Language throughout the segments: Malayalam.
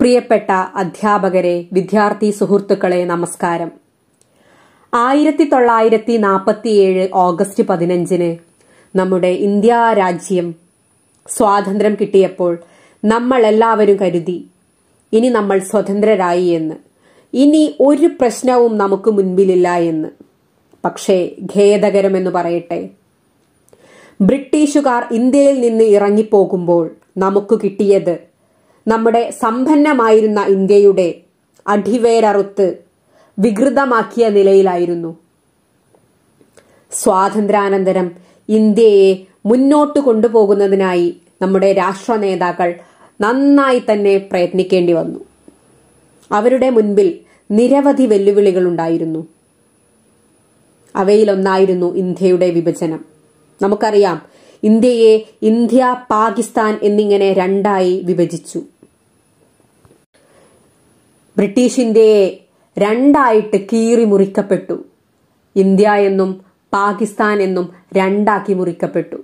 പ്രിയപ്പെട്ട അധ്യാപകരെ വിദ്യാർത്ഥി സുഹൃത്തുക്കളെ നമസ്കാരം ആയിരത്തി തൊള്ളായിരത്തി നാൽപ്പത്തിയേഴ് ഓഗസ്റ്റ് പതിനഞ്ചിന് നമ്മുടെ ഇന്ത്യ രാജ്യം സ്വാതന്ത്ര്യം കിട്ടിയപ്പോൾ നമ്മൾ എല്ലാവരും കരുതി ഇനി നമ്മൾ സ്വതന്ത്രരായി എന്ന് ഇനി ഒരു പ്രശ്നവും നമുക്ക് മുൻപിലില്ല എന്ന് പക്ഷേ ഖേദകരമെന്ന് പറയട്ടെ ബ്രിട്ടീഷുകാർ ഇന്ത്യയിൽ നിന്ന് ഇറങ്ങിപ്പോകുമ്പോൾ നമുക്ക് കിട്ടിയത് നമ്മുടെ സമ്പന്നമായിരുന്ന ഇന്ത്യയുടെ അടിവേരറുത്ത് വികൃതമാക്കിയ നിലയിലായിരുന്നു സ്വാതന്ത്ര്യാനന്തരം ഇന്ത്യയെ മുന്നോട്ട് കൊണ്ടുപോകുന്നതിനായി നമ്മുടെ രാഷ്ട്ര നേതാക്കൾ നന്നായി തന്നെ പ്രയത്നിക്കേണ്ടി വന്നു അവരുടെ മുൻപിൽ നിരവധി വെല്ലുവിളികൾ ഉണ്ടായിരുന്നു അവയിലൊന്നായിരുന്നു ഇന്ത്യയുടെ വിഭജനം നമുക്കറിയാം ഇന്ത്യയെ ഇന്ത്യ പാകിസ്ഥാൻ എന്നിങ്ങനെ രണ്ടായി വിഭജിച്ചു ബ്രിട്ടീഷിന്റെ രണ്ടായിട്ട് കീറി മുറിക്കപ്പെട്ടു ഇന്ത്യ എന്നും പാകിസ്ഥാൻ എന്നും രണ്ടാക്കി മുറിക്കപ്പെട്ടു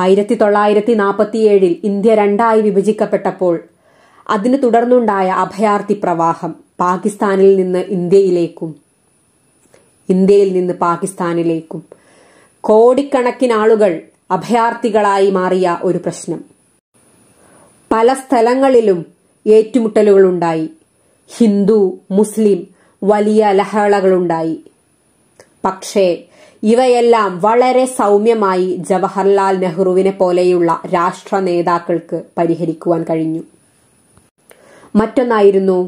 ആയിരത്തി തൊള്ളായിരത്തി നാൽപ്പത്തിയേഴിൽ ഇന്ത്യ രണ്ടായി വിഭജിക്കപ്പെട്ടപ്പോൾ അതിനു തുടർന്നുണ്ടായ അഭയാർത്ഥി പ്രവാഹം പാകിസ്ഥാനിൽ നിന്ന് ഇന്ത്യയിലേക്കും ഇന്ത്യയിൽ നിന്ന് പാകിസ്ഥാനിലേക്കും കോടിക്കണക്കിന് ആളുകൾ അഭയാർത്ഥികളായി മാറിയ ഒരു പ്രശ്നം പല സ്ഥലങ്ങളിലും ഏറ്റുമുട്ടലുകളുണ്ടായി ഹിന്ദു മുസ്ലിം വലിയ ലഹളകളുണ്ടായി പക്ഷേ ഇവയെല്ലാം വളരെ സൗമ്യമായി ജവഹർലാൽ നെഹ്റുവിനെ പോലെയുള്ള രാഷ്ട്ര നേതാക്കൾക്ക് പരിഹരിക്കുവാൻ കഴിഞ്ഞു മറ്റൊന്നായിരുന്നു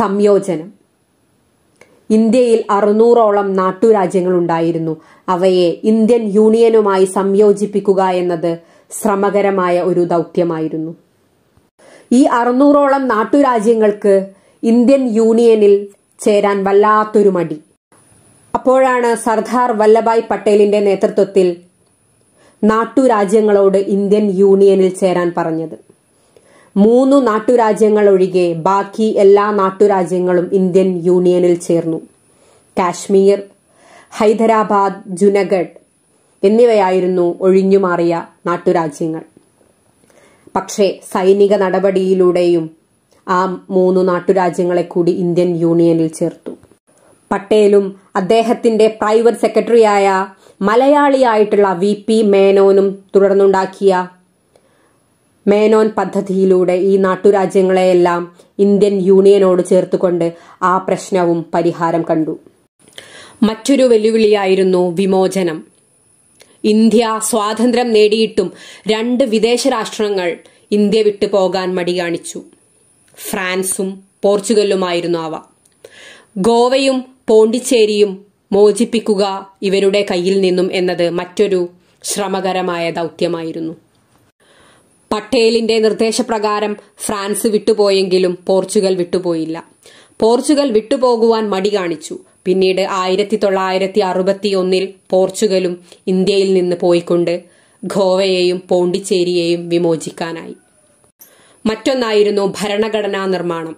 സംയോജനം ഇന്ത്യയിൽ അറുന്നൂറോളം നാട്ടുരാജ്യങ്ങളുണ്ടായിരുന്നു അവയെ ഇന്ത്യൻ യൂണിയനുമായി സംയോജിപ്പിക്കുക എന്നത് ശ്രമകരമായ ഒരു ദൗത്യമായിരുന്നു ഈ അറുന്നൂറോളം നാട്ടുരാജ്യങ്ങൾക്ക് ഇന്ത്യൻ യൂണിയനിൽ ചേരാൻ വല്ലാത്തൊരു മടി അപ്പോഴാണ് സർദാർ വല്ലഭായ് പട്ടേലിന്റെ നേതൃത്വത്തിൽ നാട്ടുരാജ്യങ്ങളോട് ഇന്ത്യൻ യൂണിയനിൽ ചേരാൻ പറഞ്ഞത് മൂന്ന് നാട്ടുരാജ്യങ്ങൾ ഒഴികെ ബാക്കി എല്ലാ നാട്ടുരാജ്യങ്ങളും ഇന്ത്യൻ യൂണിയനിൽ ചേർന്നു കാശ്മീർ ഹൈദരാബാദ് ജുനഗഡ് എന്നിവയായിരുന്നു ഒഴിഞ്ഞുമാറിയ നാട്ടുരാജ്യങ്ങൾ പക്ഷേ സൈനിക നടപടിയിലൂടെയും ആ മൂന്ന് നാട്ടുരാജ്യങ്ങളെ കൂടി ഇന്ത്യൻ യൂണിയനിൽ ചേർത്തു പട്ടേലും അദ്ദേഹത്തിന്റെ പ്രൈവറ്റ് സെക്രട്ടറിയായ മലയാളിയായിട്ടുള്ള വി പി മേനോനും തുടർന്നുണ്ടാക്കിയ മേനോൻ പദ്ധതിയിലൂടെ ഈ നാട്ടുരാജ്യങ്ങളെയെല്ലാം ഇന്ത്യൻ യൂണിയനോട് ചേർത്തുകൊണ്ട് ആ പ്രശ്നവും പരിഹാരം കണ്ടു മറ്റൊരു വെല്ലുവിളിയായിരുന്നു വിമോചനം ഇന്ത്യ സ്വാതന്ത്ര്യം നേടിയിട്ടും രണ്ട് വിദേശ രാഷ്ട്രങ്ങൾ ഇന്ത്യ വിട്ടു പോകാൻ മടി കാണിച്ചു ഫ്രാൻസും പോർച്ചുഗലുമായിരുന്നു അവ ഗോവയും പോണ്ടിച്ചേരിയും മോചിപ്പിക്കുക ഇവരുടെ കയ്യിൽ നിന്നും എന്നത് മറ്റൊരു ശ്രമകരമായ ദൗത്യമായിരുന്നു പട്ടേലിന്റെ നിർദ്ദേശപ്രകാരം ഫ്രാൻസ് വിട്ടുപോയെങ്കിലും പോർച്ചുഗൽ വിട്ടുപോയില്ല പോർച്ചുഗൽ വിട്ടുപോകുവാൻ മടി കാണിച്ചു പിന്നീട് ആയിരത്തി തൊള്ളായിരത്തി അറുപത്തി ഒന്നിൽ പോർച്ചുഗലും ഇന്ത്യയിൽ നിന്ന് പോയിക്കൊണ്ട് ഗോവയെയും പോണ്ടിച്ചേരിയെയും വിമോചിക്കാനായി മറ്റൊന്നായിരുന്നു ഭരണഘടനാ നിർമ്മാണം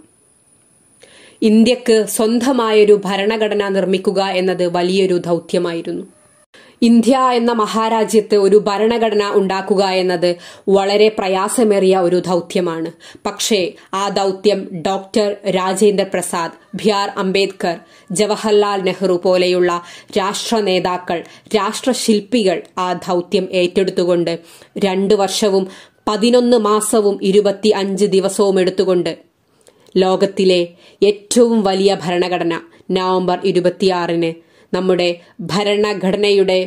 ഇന്ത്യക്ക് സ്വന്തമായൊരു ഭരണഘടന നിർമ്മിക്കുക എന്നത് വലിയൊരു ദൗത്യമായിരുന്നു ഇന്ത്യ എന്ന മഹാരാജ്യത്ത് ഒരു ഭരണഘടന ഉണ്ടാക്കുക എന്നത് വളരെ പ്രയാസമേറിയ ഒരു ദൗത്യമാണ് പക്ഷേ ആ ദൗത്യം ഡോക്ടർ രാജേന്ദ്ര പ്രസാദ് ഭിയാർ അംബേദ്കർ ജവഹർലാൽ നെഹ്റു പോലെയുള്ള രാഷ്ട്ര നേതാക്കൾ രാഷ്ട്രശില്പികൾ ആ ദൗത്യം ഏറ്റെടുത്തുകൊണ്ട് രണ്ടു വർഷവും പതിനൊന്ന് മാസവും ഇരുപത്തി അഞ്ച് ദിവസവും എടുത്തുകൊണ്ട് ലോകത്തിലെ ഏറ്റവും വലിയ ഭരണഘടന നവംബർ ഇരുപത്തിയാറിന് നമ്മുടെ ഭരണഘടനയുടെ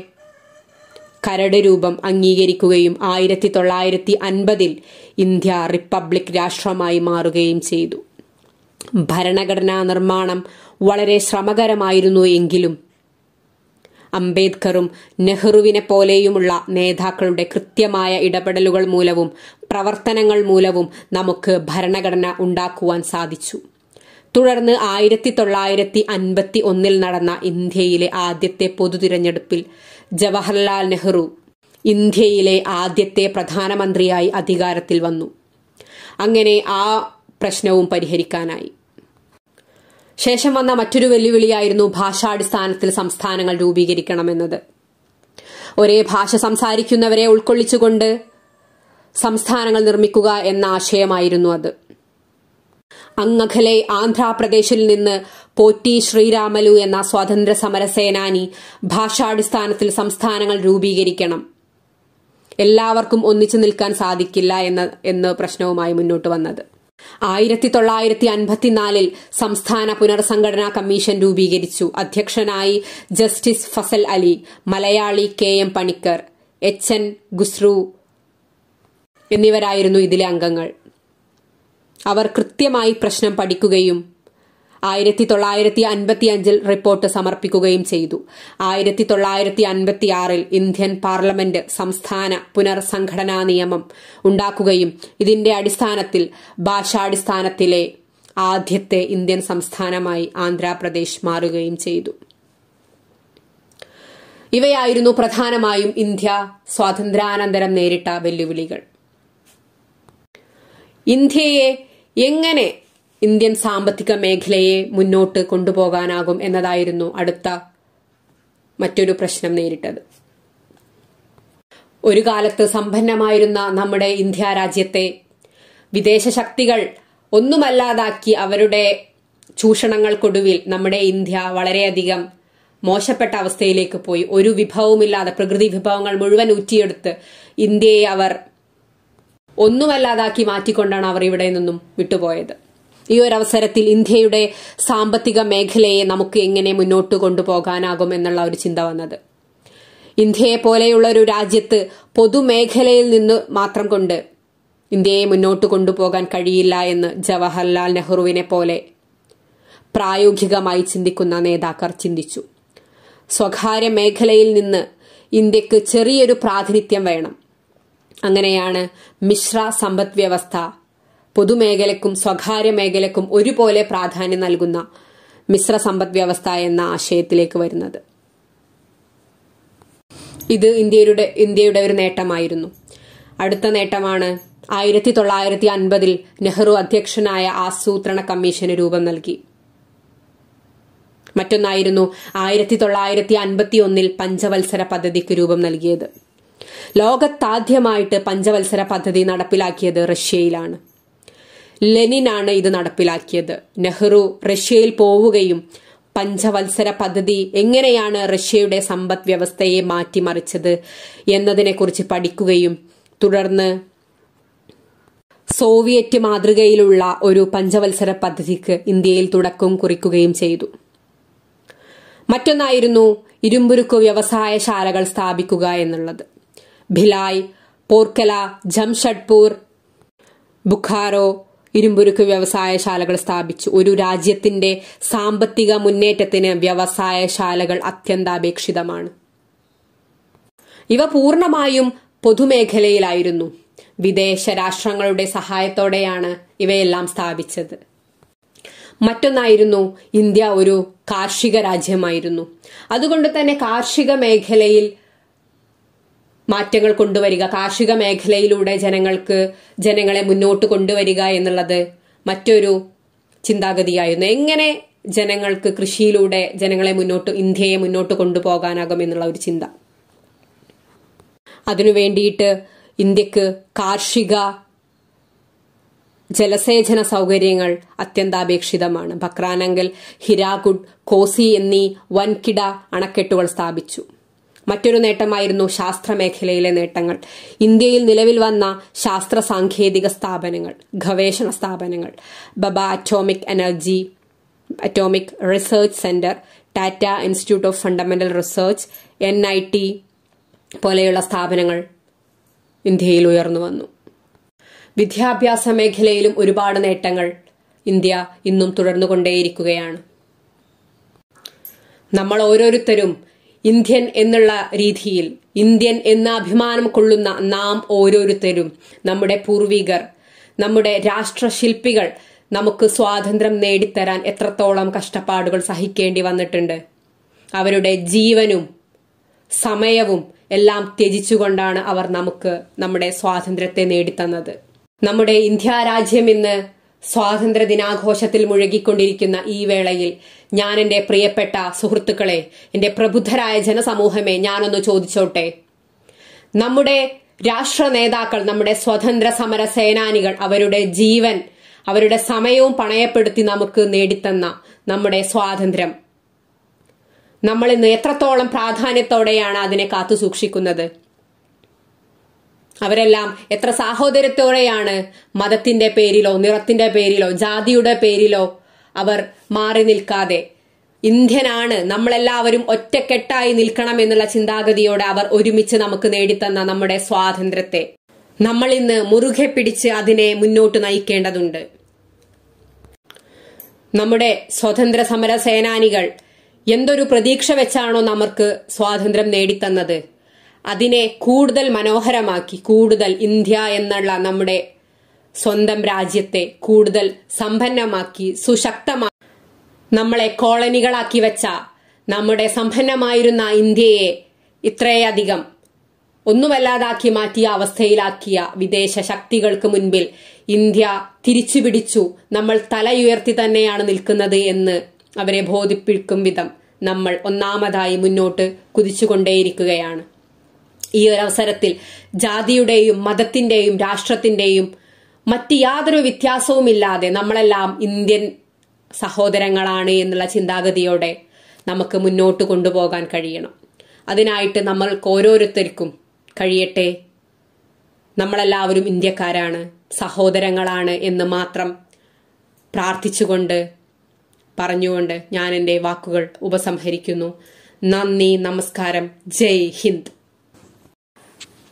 കരട് രൂപം അംഗീകരിക്കുകയും ആയിരത്തി തൊള്ളായിരത്തി അൻപതിൽ ഇന്ത്യ റിപ്പബ്ലിക് രാഷ്ട്രമായി മാറുകയും ചെയ്തു ഭരണഘടനാ നിർമ്മാണം വളരെ ശ്രമകരമായിരുന്നു എങ്കിലും അംബേദ്കറും നെഹ്റുവിനെ പോലെയുമുള്ള നേതാക്കളുടെ കൃത്യമായ ഇടപെടലുകൾ മൂലവും പ്രവർത്തനങ്ങൾ മൂലവും നമുക്ക് ഭരണഘടന ഉണ്ടാക്കുവാൻ സാധിച്ചു തുടർന്ന് ആയിരത്തി തൊള്ളായിരത്തി അൻപത്തി ഒന്നിൽ നടന്ന ഇന്ത്യയിലെ ആദ്യത്തെ പൊതു തിരഞ്ഞെടുപ്പിൽ ജവഹർലാൽ നെഹ്റു ഇന്ത്യയിലെ ആദ്യത്തെ പ്രധാനമന്ത്രിയായി അധികാരത്തിൽ വന്നു അങ്ങനെ ആ പ്രശ്നവും പരിഹരിക്കാനായി ശേഷം വന്ന മറ്റൊരു വെല്ലുവിളിയായിരുന്നു ഭാഷാടിസ്ഥാനത്തിൽ സംസ്ഥാനങ്ങൾ രൂപീകരിക്കണമെന്നത് ഒരേ ഭാഷ സംസാരിക്കുന്നവരെ ഉൾക്കൊള്ളിച്ചുകൊണ്ട് സംസ്ഥാനങ്ങൾ നിർമ്മിക്കുക എന്ന ആശയമായിരുന്നു അത് അങ്ങഖലെ ആന്ധ്രാപ്രദേശിൽ നിന്ന് പോറ്റി ശ്രീരാമലു എന്ന സ്വാതന്ത്ര്യ സമര സേനാനി ഭാഷാടിസ്ഥാനത്തിൽ സംസ്ഥാനങ്ങൾ രൂപീകരിക്കണം എല്ലാവർക്കും ഒന്നിച്ചു നിൽക്കാൻ സാധിക്കില്ല എന്ന എന്ന് പ്രശ്നവുമായി മുന്നോട്ട് വന്നത് ആയിരത്തി തൊള്ളായിരത്തി അൻപത്തിനാലിൽ സംസ്ഥാന പുനർസംഘടനാ കമ്മീഷൻ രൂപീകരിച്ചു അധ്യക്ഷനായി justice Fazal Ali Malayali K M Panikkar H N Kunzru എന്നിവരായിരുന്നു ഇതിലെ അംഗങ്ങൾ അവർ കൃത്യമായി പ്രശ്നം പഠിക്കുകയും ആയിരത്തി തൊള്ളായിരത്തി അൻപത്തി അഞ്ചിൽ റിപ്പോർട്ട് സമർപ്പിക്കുകയും ചെയ്തു ആയിരത്തി തൊള്ളായിരത്തി അൻപത്തി ആറിൽ ഇന്ത്യൻ പാർലമെന്റ് സംസ്ഥാന പുനർസംഘടനാ നിയമം ഉണ്ടാക്കുകയും ഇതിന്റെ അടിസ്ഥാനത്തിൽ ഭാഷാടിസ്ഥാനത്തിലെ ആദ്യത്തെ ഇന്ത്യൻ സംസ്ഥാനമായി ആന്ധ്രാപ്രദേശ് മാറുകയും ചെയ്തു ഇവയായിരുന്നു പ്രധാനമായും ഇന്ത്യ സ്വാതന്ത്ര്യാനന്തരം നേരിട്ട വെല്ലുവിളികൾ ഇന്ത്യയെ എങ്ങനെ ഇന്ത്യൻ സാമ്പത്തിക മേഖലയെ മുന്നോട്ട് കൊണ്ടുപോകാനാകും എന്നതായിരുന്നു അടുത്ത മറ്റൊരു പ്രശ്നം നേരിട്ടത് ഒരു കാലത്ത് സമ്പന്നമായിരുന്ന നമ്മുടെ ഇന്ത്യ രാജ്യത്തെ വിദേശ ശക്തികൾ ഒന്നുമല്ലാതാക്കി അവരുടെ ചൂഷണങ്ങൾക്കൊടുവിൽ നമ്മുടെ ഇന്ത്യ വളരെയധികം മോശപ്പെട്ട അവസ്ഥയിലേക്ക് പോയി ഒരു വിഭവവുമില്ലാതെ പ്രകൃതി വിഭവങ്ങൾ മുഴുവൻ ഊറ്റിയെടുത്ത് ഇന്ത്യയെ അവർ ഒന്നുമല്ലാതാക്കി മാറ്റിക്കൊണ്ടാണ് അവർ ഇവിടെ നിന്നും വിട്ടുപോയത് ഈ ഒരു അവസരത്തിൽ ഇന്ത്യയുടെ സാമ്പത്തിക മേഖലയെ നമുക്ക് എങ്ങനെ മുന്നോട്ട് കൊണ്ടുപോകാനാകും എന്നുള്ള ഒരു ചിന്ത വന്നത് ഇന്ത്യയെ പോലെയുള്ള ഒരു രാജ്യത്ത് പൊതുമേഖലയിൽ നിന്ന് മാത്രം കൊണ്ട് ഇന്ത്യയെ മുന്നോട്ട് കൊണ്ടുപോകാൻ കഴിയില്ല എന്ന് ജവഹർലാൽ നെഹ്റുവിനെ പോലെ പ്രായോഗികമായി ചിന്തിക്കുന്ന നേതാക്കൾ ചിന്തിച്ചു സ്വകാര്യ മേഖലയിൽ നിന്ന് ഇന്ത്യക്ക് ചെറിയൊരു പ്രാതിനിധ്യം വേണം അങ്ങനെയാണ് മിശ്ര സമ്പദ് വ്യവസ്ഥ പൊതുമേഖലക്കും സ്വകാര്യ മേഖലക്കും ഒരുപോലെ പ്രാധാന്യം നൽകുന്ന മിശ്ര സമ്പദ് വ്യവസ്ഥ എന്ന ആശയത്തിലേക്ക് വരുന്നത് ഇത് ഇന്ത്യയുടെ ഇന്ത്യയുടെ ഒരു നേട്ടമായിരുന്നു അടുത്ത നേട്ടമാണ് ആയിരത്തി തൊള്ളായിരത്തി അൻപതിൽ നെഹ്റു അധ്യക്ഷനായ ആസൂത്രണ കമ്മീഷന് രൂപം നൽകി മറ്റൊന്നായിരുന്നു ആയിരത്തി തൊള്ളായിരത്തി അൻപത്തി ഒന്നിൽ പഞ്ചവത്സര പദ്ധതിക്ക് രൂപം നൽകിയത് ലോകത്താദ്യമായിട്ട് പഞ്ചവത്സര പദ്ധതി നടപ്പിലാക്കിയത് റഷ്യയിലാണ് ലെനിനാണ് ഇത് നടപ്പിലാക്കിയത് നെഹ്റു റഷ്യയിൽ പോവുകയും പഞ്ചവത്സര പദ്ധതി എങ്ങനെയാണ് റഷ്യയുടെ സമ്പദ് വ്യവസ്ഥയെ മാറ്റിമറിച്ചത് എന്നതിനെക്കുറിച്ച് പഠിക്കുകയും തുടർന്ന് സോവിയറ്റ് മാതൃകയിലുള്ള ഒരു പഞ്ചവത്സര പദ്ധതിക്ക് ഇന്ത്യയിൽ തുടക്കം കുറിക്കുകയും ചെയ്തു മറ്റൊന്നായിരുന്നു ഇരുമ്പുരുക്കു വ്യവസായശാലകൾ സ്ഥാപിക്കുക എന്നുള്ളത് ഭിലായ് പോർക്കല ജംഷഡ്പൂർ ബുഖാറോ ഇരുമ്പുരുക്ക് വ്യവസായശാലകൾ സ്ഥാപിച്ചു ഒരു രാജ്യത്തിന്റെ സാമ്പത്തിക മുന്നേറ്റത്തിന് വ്യവസായശാലകൾ അത്യന്താപേക്ഷിതമാണ് ഇവ പൂർണമായും പൊതുമേഖലയിലായിരുന്നു വിദേശ രാഷ്ട്രങ്ങളുടെ സഹായത്തോടെയാണ് ഇവയെല്ലാം സ്ഥാപിച്ചത് മറ്റൊന്നായിരുന്നു ഇന്ത്യ ഒരു കാർഷിക രാജ്യമായിരുന്നു അതുകൊണ്ട് തന്നെ കാർഷിക മേഖലയിൽ മാറ്റങ്ങൾ കൊണ്ടുവരിക കാർഷിക മേഖലയിലൂടെ ജനങ്ങൾക്ക് ജനങ്ങളെ മുന്നോട്ട് കൊണ്ടുവരിക എന്നുള്ളത് മറ്റൊരു ചിന്താഗതിയായിരുന്നു എങ്ങനെ ജനങ്ങൾക്ക് കൃഷിയിലൂടെ ജനങ്ങളെ മുന്നോട്ട് ഇന്ത്യയെ മുന്നോട്ട് കൊണ്ടുപോകാനാകും എന്നുള്ള ഒരു ചിന്ത അതിനു വേണ്ടിയിട്ട് ഇന്ത്യക്ക് കാർഷിക ജലസേചന സൗകര്യങ്ങൾ അത്യന്താപേക്ഷിതമാണ് ബക്രാനങ്കൽ ഹിരാകുഡ് കോസി എന്നീ വൻകിട അണക്കെട്ടുകൾ സ്ഥാപിച്ചു മറ്റൊരു നേട്ടമായിരുന്നു ശാസ്ത്രമേഖലയിലെ നേട്ടങ്ങൾ ഇന്ത്യയിൽ നിലവിൽ വന്ന ശാസ്ത്ര സാങ്കേതിക സ്ഥാപനങ്ങൾ ഗവേഷണ സ്ഥാപനങ്ങൾ Bhabha atomic energy atomic research centre Tata institute of fundamental research N I T പോലെയുള്ള സ്ഥാപനങ്ങൾ ഇന്ത്യയിൽ ഉയർന്നു വന്നു വിദ്യാഭ്യാസ മേഖലയിലും ഒരുപാട് നേട്ടങ്ങൾ ഇന്ത്യ ഇന്നും തുടർന്നുകൊണ്ടേയിരിക്കുകയാണ് നമ്മൾ ഓരോരുത്തരും ഇന്ത്യൻ എന്നുള്ള രീതിയിൽ ഇന്ത്യൻ എന്ന അഭിമാനം കൊള്ളുന്ന നാം ഓരോരുത്തരും നമ്മുടെ പൂർവികർ നമ്മുടെ രാഷ്ട്രശില്പികൾ നമുക്ക് സ്വാതന്ത്ര്യം നേടിത്തരാൻ എത്രത്തോളം കഷ്ടപ്പാടുകൾ സഹിക്കേണ്ടി വന്നിട്ടുണ്ട് അവരുടെ ജീവനും സമയവും എല്ലാം ത്യജിച്ചുകൊണ്ടാണ് അവർ നമുക്ക് നമ്മുടെ സ്വാതന്ത്ര്യത്തെ നേടിത്തന്നത് നമ്മുടെ ഇന്ത്യ രാജ്യം ഇന്ന് സ്വാതന്ത്ര്യ ദിനാഘോഷത്തിൽ മുഴുകിക്കൊണ്ടിരിക്കുന്ന ഈ വേളയിൽ ഞാൻ എന്റെ പ്രിയപ്പെട്ട സുഹൃത്തുക്കളെ എന്റെ പ്രബുദ്ധരായ ജനസമൂഹമേ ഞാനൊന്ന് ചോദിച്ചോട്ടെ നമ്മുടെ രാഷ്ട്ര നേതാക്കൾ നമ്മുടെ സ്വതന്ത്ര സമര സേനാനികൾ അവരുടെ ജീവൻ അവരുടെ സമയവും പണയപ്പെടുത്തി നമുക്ക് നേടിത്തന്ന നമ്മുടെ സ്വാതന്ത്ര്യം നമ്മൾ ഇന്ന് എത്രത്തോളം പ്രാധാന്യത്തോടെയാണ് അതിനെ കാത്തു സൂക്ഷിക്കുന്നത് അവരെല്ലാം എത്ര സാഹോദര്യത്തോടെയാണ് മതത്തിന്റെ പേരിലോ നിറത്തിന്റെ പേരിലോ ജാതിയുടെ പേരിലോ അവർ മാറി നിൽക്കാതെ ഇന്ത്യനാണ് നമ്മളെല്ലാവരും ഒറ്റക്കെട്ടായി നിൽക്കണം എന്നുള്ള ചിന്താഗതിയോടെ അവർ ഒരുമിച്ച് നമുക്ക് നേടിത്തന്ന നമ്മുടെ സ്വാതന്ത്ര്യത്തെ നമ്മൾ ഇന്ന് മുറുകെ പിടിച്ച് അതിനെ മുന്നോട്ട് നയിക്കേണ്ടതുണ്ട് നമ്മുടെ സ്വതന്ത്ര സമര സേനാനികൾ എന്തൊരു പ്രതീക്ഷ വെച്ചാണോ നമുക്ക് സ്വാതന്ത്ര്യം നേടിത്തന്നത് അതിനെ കൂടുതൽ മനോഹരമാക്കി കൂടുതൽ ഇന്ത്യ എന്നുള്ള നമ്മുടെ സ്വന്തം രാജ്യത്തെ കൂടുതൽ സമ്പന്നമാക്കി സുശക്തമാക്കി നമ്മളെ കോളനികളാക്കി വെച്ച നമ്മുടെ സമ്പന്നമായിരുന്ന ഇന്ത്യയെ ഇത്രയധികം ഒന്നുമല്ലാതാക്കി മാറ്റിയ അവസ്ഥയിലാക്കിയ വിദേശ ശക്തികൾക്ക് മുൻപിൽ ഇന്ത്യ തിരിച്ചു പിടിച്ചു നമ്മൾ തലയുയർത്തി തന്നെയാണ് നിൽക്കുന്നത് എന്ന് അവരെ ബോധിപ്പിക്കും വിധം നമ്മൾ ഒന്നാമതായി മുന്നോട്ട് കുതിച്ചുകൊണ്ടേയിരിക്കുകയാണ് ഈ ഒരു അവസരത്തിൽ ജാതിയുടെയും മതത്തിന്റെയും രാഷ്ട്രത്തിന്റെയും മറ്റ് യാതൊരു വ്യത്യാസവുമില്ലാതെ നമ്മളെല്ലാം ഇന്ത്യൻ സഹോദരങ്ങളാണ് എന്നുള്ള ചിന്താഗതിയോടെ നമുക്ക് മുന്നോട്ട് കൊണ്ടുപോകാൻ കഴിയണം അതിനായിട്ട് നമ്മൾക്ക് ഓരോരുത്തർക്കും കഴിയട്ടെ നമ്മളെല്ലാവരും ഇന്ത്യക്കാരാണ് സഹോദരങ്ങളാണ് എന്ന് മാത്രം പ്രാർത്ഥിച്ചുകൊണ്ട് പറഞ്ഞുകൊണ്ട് ഞാൻ എൻ്റെ വാക്കുകൾ ഉപസംഹരിക്കുന്നു നന്ദി നമസ്കാരം ജയ് Hind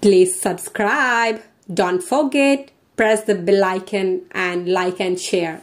Please subscribe. Don't forget, press the bell icon and like and share.